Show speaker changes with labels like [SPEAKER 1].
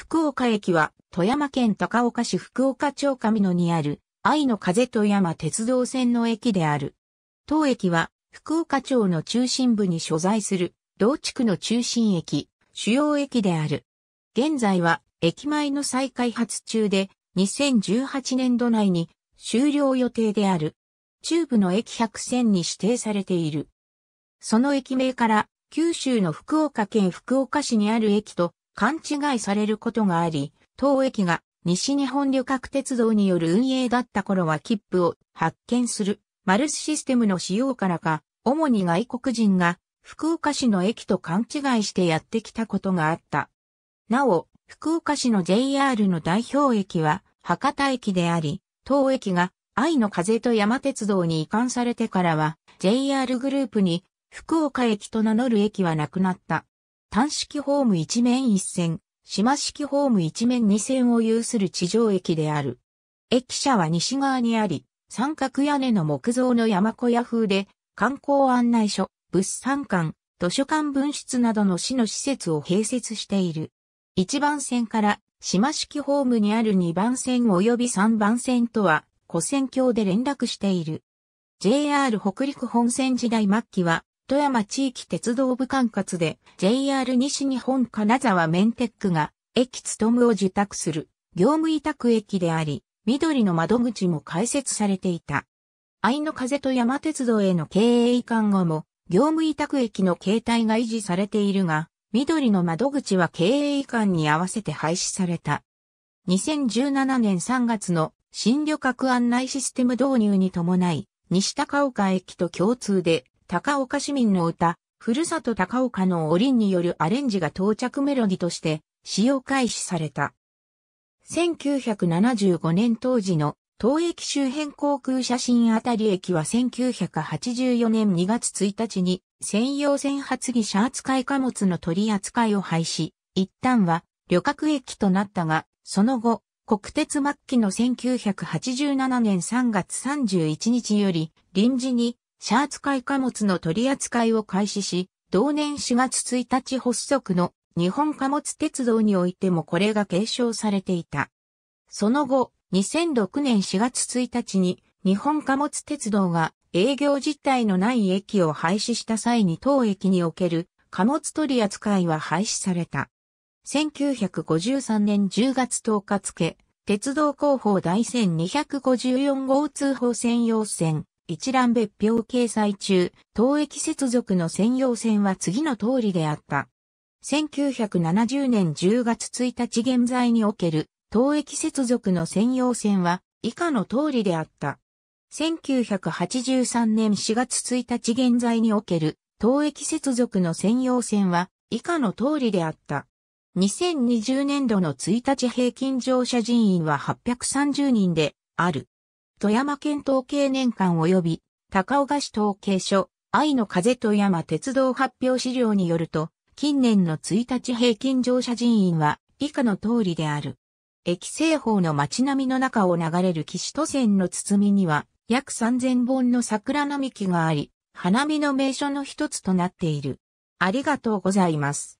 [SPEAKER 1] 福岡駅は富山県高岡市福岡町上野にある愛の風富山鉄道線の駅である。当駅は福岡町の中心部に所在する同地区の中心駅、主要駅である。現在は駅前の再開発中で2018年度内に終了予定である。中部の駅100線に指定されている。その駅名から九州の福岡県福岡市にある駅と勘違いされることがあり、当駅が西日本旅客鉄道による運営だった頃は切符を発見するマルスシステムの使用からか、主に外国人が福岡市の駅と勘違いしてやってきたことがあった。なお、福岡市の JR の代表駅は博多駅であり、当駅が愛の風と山鉄道に移管されてからは JR グループに福岡駅と名乗る駅はなくなった。単式ホーム一面一線、島式ホーム一面二線を有する地上駅である。駅舎は西側にあり、三角屋根の木造の山小屋風で、観光案内所、物産館、図書館分室などの市の施設を併設している。一番線から島式ホームにある二番線及び三番線とは、古線橋で連絡している。JR 北陸本線時代末期は、富山地域鉄道部管轄で JR 西日本金沢メンテックが駅務を受託する業務委託駅であり、緑の窓口も開設されていた。愛の風と山鉄道への経営移管後も業務委託駅の形態が維持されているが、緑の窓口は経営移管に合わせて廃止された。2017年3月の新旅客案内システム導入に伴い、西高岡駅と共通で高岡市民の歌、ふるさと高岡のおりんによるアレンジが到着メロディとして使用開始された。1975年当時の東駅周辺航空写真あたり駅は1984年2月1日に専用線発議者扱い貨物の取り扱いを廃止、一旦は旅客駅となったが、その後、国鉄末期の1987年3月31日より臨時にシャーツい貨物の取り扱いを開始し、同年4月1日発足の日本貨物鉄道においてもこれが継承されていた。その後、2006年4月1日に日本貨物鉄道が営業実態のない駅を廃止した際に当駅における貨物取り扱いは廃止された。1953年10月10日付、鉄道広報第1254号通報専用線、一覧別表掲載中、当駅接続の専用線は次の通りであった。1970年10月1日現在における、当駅接続の専用線は、以下の通りであった。1983年4月1日現在における、当駅接続の専用線は、以下の通りであった。2020年度の1日平均乗車人員は830人で、ある。富山県統計年間及び、高岡市統計所、愛の風富山鉄道発表資料によると、近年の1日平均乗車人員は以下の通りである。駅西方の街並みの中を流れる岸都線の包みには約3000本の桜並木があり、花見の名所の一つとなっている。ありがとうございます。